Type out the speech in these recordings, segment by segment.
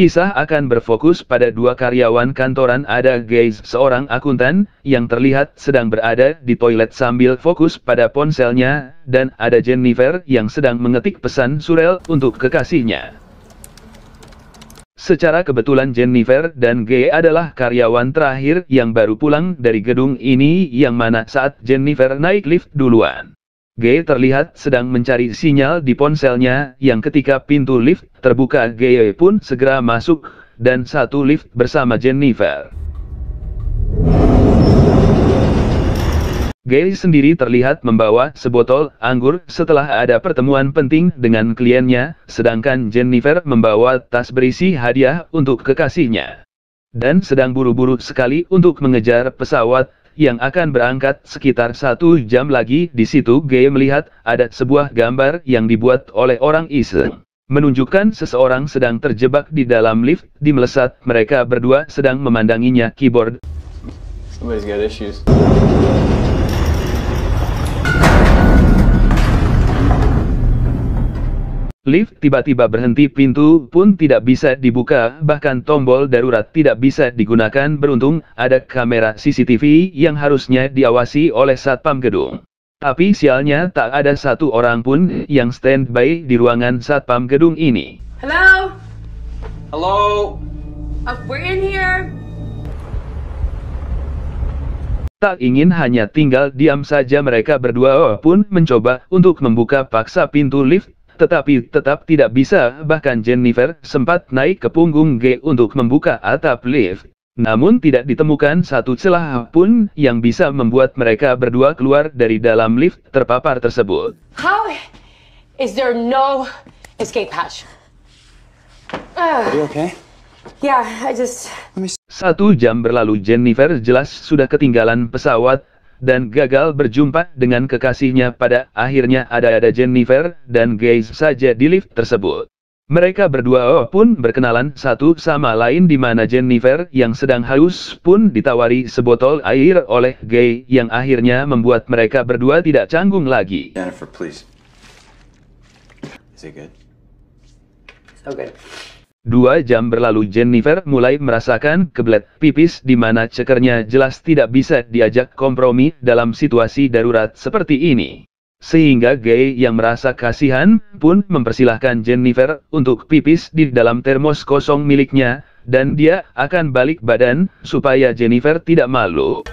Kisah akan berfokus pada dua karyawan kantoran ada guys, seorang akuntan, yang terlihat sedang berada di toilet sambil fokus pada ponselnya, dan ada Jennifer yang sedang mengetik pesan Surel untuk kekasihnya. Secara kebetulan Jennifer dan G adalah karyawan terakhir yang baru pulang dari gedung ini yang mana saat Jennifer naik lift duluan. G terlihat sedang mencari sinyal di ponselnya, yang ketika pintu lift terbuka G pun segera masuk, dan satu lift bersama Jennifer. Gay sendiri terlihat membawa sebotol anggur setelah ada pertemuan penting dengan kliennya, sedangkan Jennifer membawa tas berisi hadiah untuk kekasihnya. Dan sedang buru-buru sekali untuk mengejar pesawat, yang akan berangkat sekitar satu jam lagi. Di situ Gay melihat ada sebuah gambar yang dibuat oleh orang iseng. Menunjukkan seseorang sedang terjebak di dalam lift, di melesat, mereka berdua sedang memandanginya keyboard. Lift tiba-tiba berhenti pintu pun tidak bisa dibuka, bahkan tombol darurat tidak bisa digunakan beruntung, ada kamera CCTV yang harusnya diawasi oleh Satpam gedung. Tapi sialnya tak ada satu orang pun yang standby di ruangan Satpam gedung ini. Hello? Hello? Uh, we're in here. Tak ingin hanya tinggal diam saja mereka berdua pun mencoba untuk membuka paksa pintu lift tetapi tetap tidak bisa bahkan Jennifer sempat naik ke punggung G untuk membuka atap lift. Namun tidak ditemukan satu celah pun yang bisa membuat mereka berdua keluar dari dalam lift terpapar tersebut. How is there no escape hatch? Ah. Are you okay? Yeah, I just... Satu jam berlalu Jennifer jelas sudah ketinggalan pesawat dan gagal berjumpa dengan kekasihnya pada akhirnya ada-ada Jennifer dan Gaze saja di lift tersebut. Mereka berdua pun berkenalan satu sama lain di mana Jennifer yang sedang haus pun ditawari sebotol air oleh Gay yang akhirnya membuat mereka berdua tidak canggung lagi. Jennifer, please. Is it good? So good. Dua jam berlalu Jennifer mulai merasakan kebelet pipis di mana cekernya jelas tidak bisa diajak kompromi dalam situasi darurat seperti ini. Sehingga Gay yang merasa kasihan pun mempersilahkan Jennifer untuk pipis di dalam termos kosong miliknya, dan dia akan balik badan supaya Jennifer tidak malu.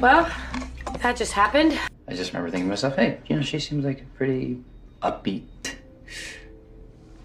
Wow that just happened? I just remember thinking to myself, hey, you know, she seems like a pretty upbeat.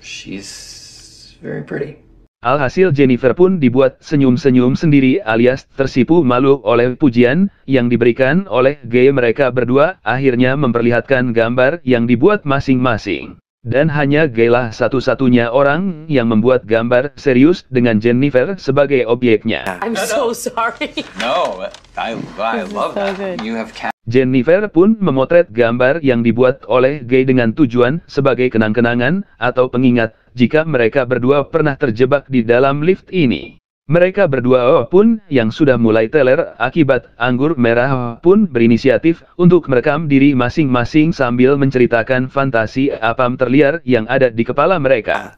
She's very pretty. Alhasil Jennifer pun dibuat senyum-senyum sendiri alias tersipu malu oleh pujian yang diberikan oleh gay mereka berdua akhirnya memperlihatkan gambar yang dibuat masing-masing. Dan hanya Gailah satu-satunya orang yang membuat gambar serius dengan Jennifer sebagai objeknya. I'm so sorry. No, I, I love that. You have Jennifer pun memotret gambar yang dibuat oleh Gay dengan tujuan sebagai kenang-kenangan atau pengingat jika mereka berdua pernah terjebak di dalam lift ini. Mereka berdua oh, pun yang sudah mulai teler akibat anggur merah oh, pun berinisiatif untuk merekam diri masing-masing sambil menceritakan fantasi apam terliar yang ada di kepala mereka.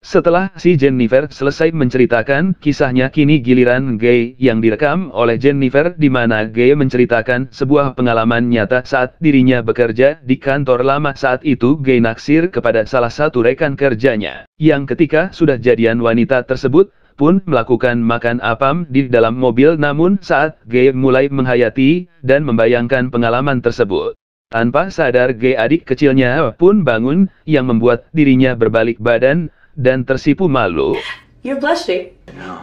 Setelah si Jennifer selesai menceritakan kisahnya kini giliran Gay yang direkam oleh Jennifer di mana Gay menceritakan sebuah pengalaman nyata saat dirinya bekerja di kantor lama saat itu Gay naksir kepada salah satu rekan kerjanya, yang ketika sudah jadian wanita tersebut pun melakukan makan apam di dalam mobil namun saat Gay mulai menghayati dan membayangkan pengalaman tersebut. Tanpa sadar Gay adik kecilnya pun bangun, yang membuat dirinya berbalik badan, dan tersipu malu. You're blushing. -mm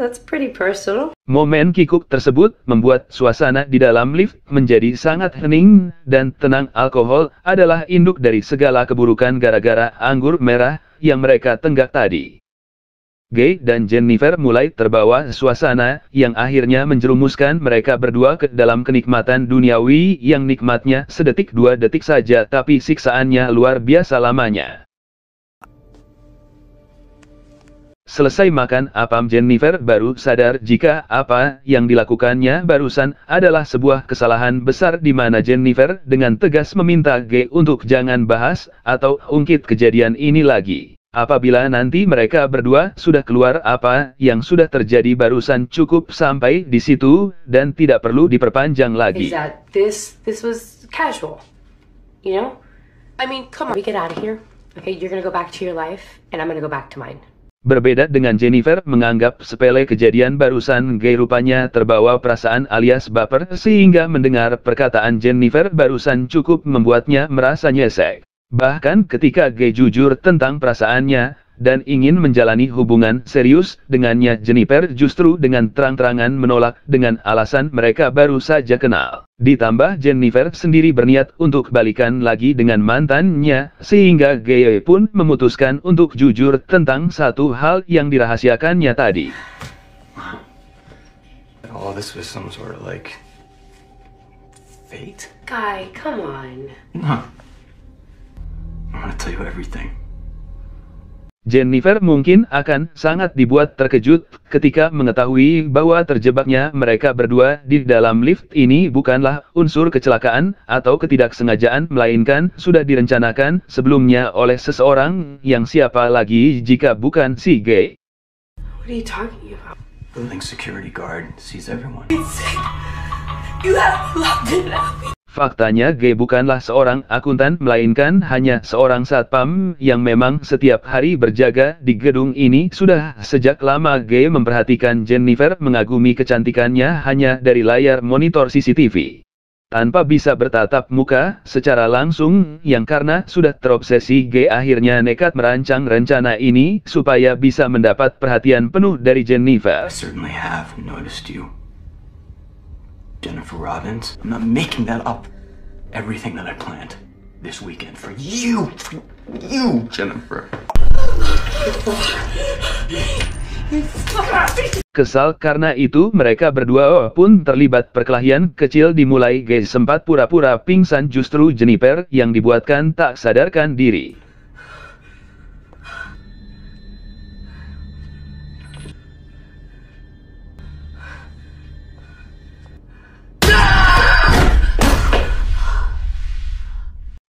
that's pretty personal. Momen kikuk tersebut membuat suasana di dalam lift menjadi sangat hening dan tenang. Alkohol adalah induk dari segala keburukan gara-gara anggur merah yang mereka tenggak tadi. Gay dan Jennifer mulai terbawa suasana yang akhirnya menjerumuskan mereka berdua ke dalam kenikmatan duniawi yang nikmatnya sedetik dua detik saja tapi siksaannya luar biasa lamanya. Selesai makan apam Jennifer baru sadar jika apa yang dilakukannya barusan adalah sebuah kesalahan besar di mana Jennifer dengan tegas meminta G untuk jangan bahas atau ungkit kejadian ini lagi. Apabila nanti mereka berdua sudah keluar apa yang sudah terjadi barusan cukup sampai di situ dan tidak perlu diperpanjang lagi. Berbeda dengan Jennifer menganggap sepele kejadian barusan gay rupanya terbawa perasaan alias baper sehingga mendengar perkataan Jennifer barusan cukup membuatnya merasa nyesek. Bahkan ketika Ge jujur tentang perasaannya, dan ingin menjalani hubungan serius dengannya Jennifer justru dengan terang-terangan menolak dengan alasan mereka baru saja kenal. Ditambah Jennifer sendiri berniat untuk balikan lagi dengan mantannya, sehingga Gay pun memutuskan untuk jujur tentang satu hal yang dirahasiakannya tadi. All this was some sort of like fate. Guy, come on. Jennifer mungkin akan sangat dibuat terkejut ketika mengetahui bahwa terjebaknya mereka berdua di dalam lift ini bukanlah unsur kecelakaan atau ketidaksengajaan melainkan sudah direncanakan sebelumnya oleh seseorang yang siapa lagi jika bukan si Gay. Faktanya G bukanlah seorang akuntan melainkan hanya seorang satpam yang memang setiap hari berjaga di gedung ini. Sudah sejak lama G memperhatikan Jennifer mengagumi kecantikannya hanya dari layar monitor CCTV. Tanpa bisa bertatap muka secara langsung, yang karena sudah terobsesi G akhirnya nekat merancang rencana ini supaya bisa mendapat perhatian penuh dari Jennifer. I Jennifer Robbins. I'm not making that up. Everything that I planned this weekend for you, for you, Jennifer. Kesal karena itu mereka berdua oh, pun terlibat perkelahian kecil dimulai guys sempat pura-pura pingsan justru Jennifer yang dibuatkan tak sadarkan diri.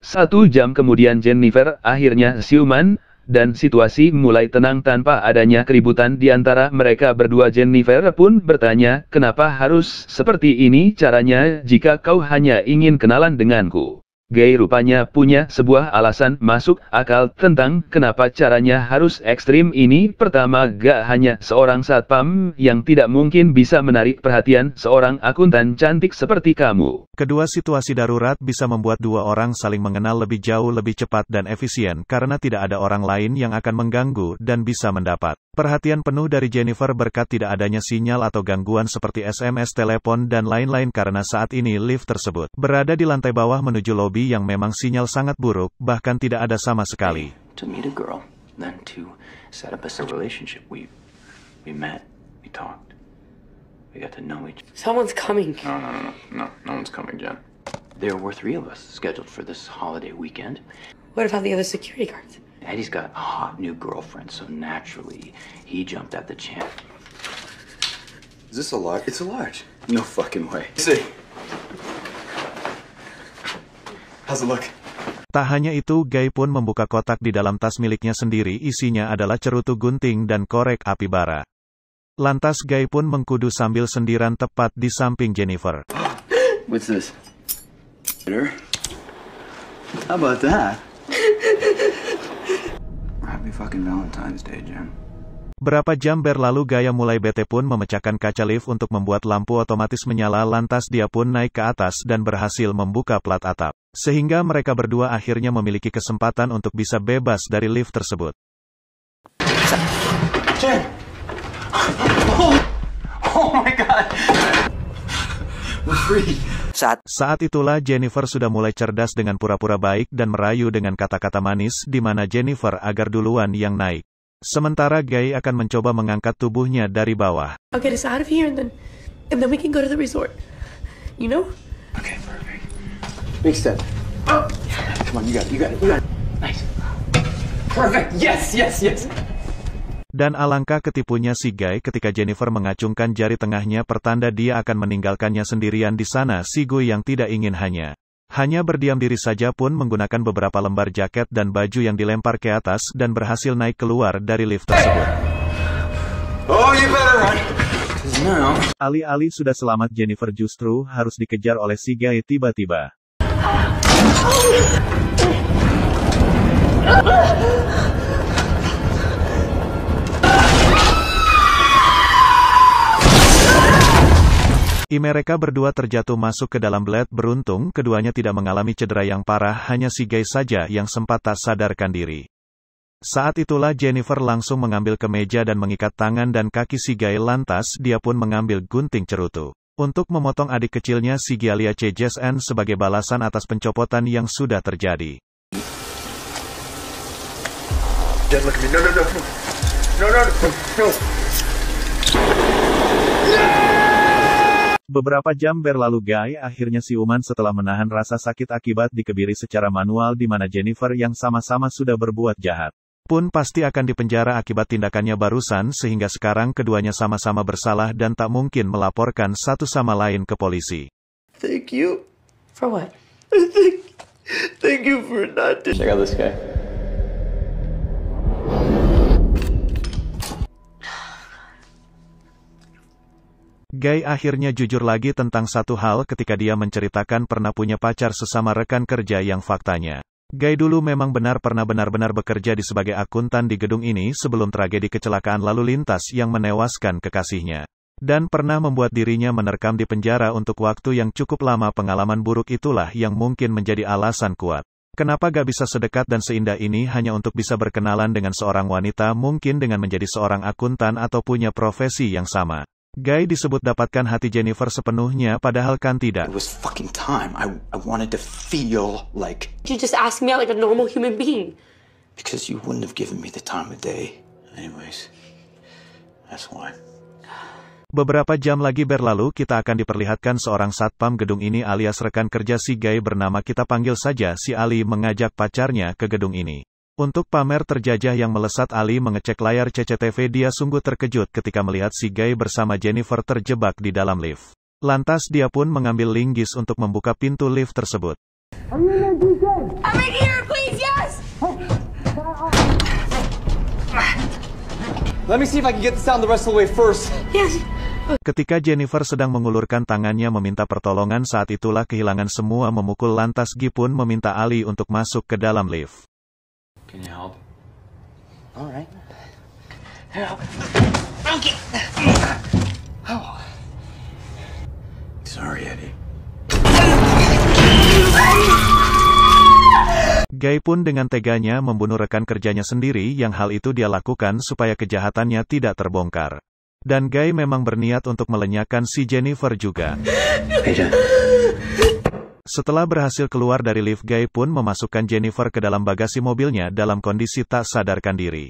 Satu jam kemudian Jennifer akhirnya siuman, dan situasi mulai tenang tanpa adanya keributan di antara mereka berdua Jennifer pun bertanya, kenapa harus seperti ini caranya jika kau hanya ingin kenalan denganku? Gay rupanya punya sebuah alasan masuk akal tentang kenapa caranya harus ekstrim ini. Pertama, gak hanya seorang satpam yang tidak mungkin bisa menarik perhatian seorang akuntan cantik seperti kamu. Kedua, situasi darurat bisa membuat dua orang saling mengenal lebih jauh lebih cepat dan efisien karena tidak ada orang lain yang akan mengganggu dan bisa mendapat. Perhatian penuh dari Jennifer berkat tidak adanya sinyal atau gangguan seperti SMS telepon dan lain-lain karena saat ini lift tersebut berada di lantai bawah menuju lobi yang memang sinyal sangat buruk, bahkan tidak ada sama sekali. To meet a girl, then to set up a relationship, we we met, we talked, we got to know each. Someone's coming. No, no, no, no, no, no one's coming, Jen. There were three of us scheduled for this holiday weekend. What about the other security guards? Eddie's got a hot new girlfriend, so naturally, he jumped at the chance. Is this a large? It's a large. No fucking way. See? How's it look? Tak hanya itu, Guy pun membuka kotak di dalam tas miliknya sendiri isinya adalah cerutu gunting dan korek api bara. Lantas Guy pun mengkudu sambil sendiran tepat di samping Jennifer. What's this? How about that? Happy fucking Valentine's Day, Jim. Berapa jam berlalu Gaya mulai bete pun memecahkan kaca lift untuk membuat lampu otomatis menyala lantas dia pun naik ke atas dan berhasil membuka plat atap. Sehingga mereka berdua akhirnya memiliki kesempatan untuk bisa bebas dari lift tersebut. Jen. Oh, oh my god. We're free saat Saat itulah Jennifer sudah mulai cerdas dengan pura-pura baik dan merayu dengan kata-kata manis di mana Jennifer agar duluan yang naik. Sementara Guy akan mencoba mengangkat tubuhnya dari bawah. Okay, just out of here and then and then we can go to the resort. You know? Okay, perfect. Big step. Oh. Come on, you got it. You got it. You got it. Nice. Perfect. Yes, yes, yes. Dan alangkah ketipunya si Guy ketika Jennifer mengacungkan jari tengahnya pertanda dia akan meninggalkannya sendirian di sana si Guy yang tidak ingin hanya hanya berdiam diri saja pun menggunakan beberapa lembar jaket dan baju yang dilempar ke atas dan berhasil naik keluar dari lift tersebut. Oh, Alih-alih sudah selamat Jennifer justru harus dikejar oleh si Guy tiba-tiba. Ah. I mereka berdua terjatuh masuk ke dalam blade beruntung keduanya tidak mengalami cedera yang parah hanya si Guy saja yang sempat tak sadarkan diri. Saat itulah Jennifer langsung mengambil kemeja dan mengikat tangan dan kaki si Guy lantas dia pun mengambil gunting cerutu. Untuk memotong adik kecilnya si Gialia CJSN sebagai balasan atas pencopotan yang sudah terjadi. look at me. No, no, no. No, no, no. no. no. Beberapa jam berlalu Guy akhirnya siuman setelah menahan rasa sakit akibat dikebiri secara manual di mana Jennifer yang sama-sama sudah berbuat jahat pun pasti akan dipenjara akibat tindakannya barusan sehingga sekarang keduanya sama-sama bersalah dan tak mungkin melaporkan satu sama lain ke polisi. Thank you. For what? Thank, thank you for not... Check out this guy. Guy akhirnya jujur lagi tentang satu hal ketika dia menceritakan pernah punya pacar sesama rekan kerja yang faktanya. Guy dulu memang benar pernah benar-benar bekerja di sebagai akuntan di gedung ini sebelum tragedi kecelakaan lalu lintas yang menewaskan kekasihnya. Dan pernah membuat dirinya menerkam di penjara untuk waktu yang cukup lama pengalaman buruk itulah yang mungkin menjadi alasan kuat. Kenapa gak bisa sedekat dan seindah ini hanya untuk bisa berkenalan dengan seorang wanita mungkin dengan menjadi seorang akuntan atau punya profesi yang sama. Guy disebut dapatkan hati Jennifer sepenuhnya padahal kan tidak. Beberapa jam lagi berlalu kita akan diperlihatkan seorang satpam gedung ini alias rekan kerja si Guy bernama kita panggil saja si Ali mengajak pacarnya ke gedung ini. Untuk pamer terjajah yang melesat Ali mengecek layar CCTV dia sungguh terkejut ketika melihat si Guy bersama Jennifer terjebak di dalam lift. Lantas dia pun mengambil linggis untuk membuka pintu lift tersebut. Ketika Jennifer sedang mengulurkan tangannya meminta pertolongan saat itulah kehilangan semua memukul lantas Gi pun meminta Ali untuk masuk ke dalam lift. Can you help? All right. Okay. Oh. Sorry, Eddie. Guy pun dengan teganya membunuh rekan kerjanya sendiri yang hal itu dia lakukan supaya kejahatannya tidak terbongkar. Dan Guy memang berniat untuk melenyapkan si Jennifer juga. Hey, setelah berhasil keluar dari lift Guy pun memasukkan Jennifer ke dalam bagasi mobilnya dalam kondisi tak sadarkan diri.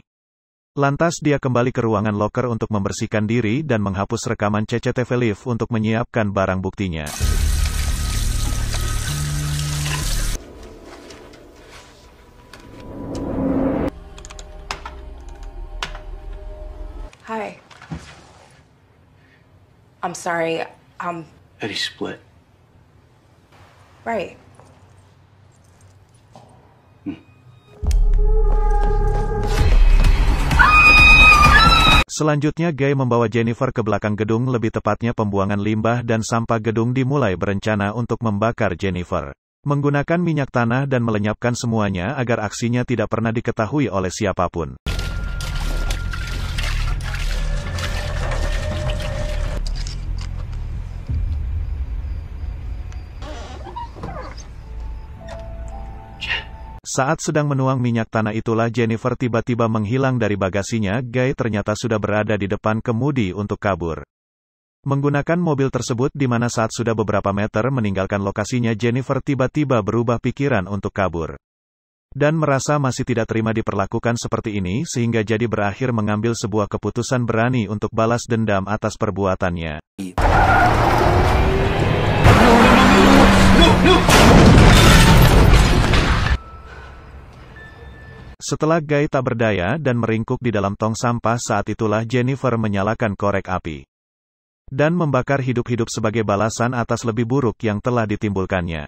Lantas dia kembali ke ruangan locker untuk membersihkan diri dan menghapus rekaman CCTV lift untuk menyiapkan barang buktinya. Hi. I'm sorry, I'm um, Eddie split. Right. Selanjutnya Guy membawa Jennifer ke belakang gedung lebih tepatnya pembuangan limbah dan sampah gedung dimulai berencana untuk membakar Jennifer. Menggunakan minyak tanah dan melenyapkan semuanya agar aksinya tidak pernah diketahui oleh siapapun. Saat sedang menuang minyak tanah itulah Jennifer tiba-tiba menghilang dari bagasinya, Guy ternyata sudah berada di depan kemudi untuk kabur. Menggunakan mobil tersebut di mana saat sudah beberapa meter meninggalkan lokasinya Jennifer tiba-tiba berubah pikiran untuk kabur dan merasa masih tidak terima diperlakukan seperti ini sehingga jadi berakhir mengambil sebuah keputusan berani untuk balas dendam atas perbuatannya. No, no, no, Setelah Guy tak berdaya dan meringkuk di dalam tong sampah saat itulah Jennifer menyalakan korek api. Dan membakar hidup-hidup sebagai balasan atas lebih buruk yang telah ditimbulkannya.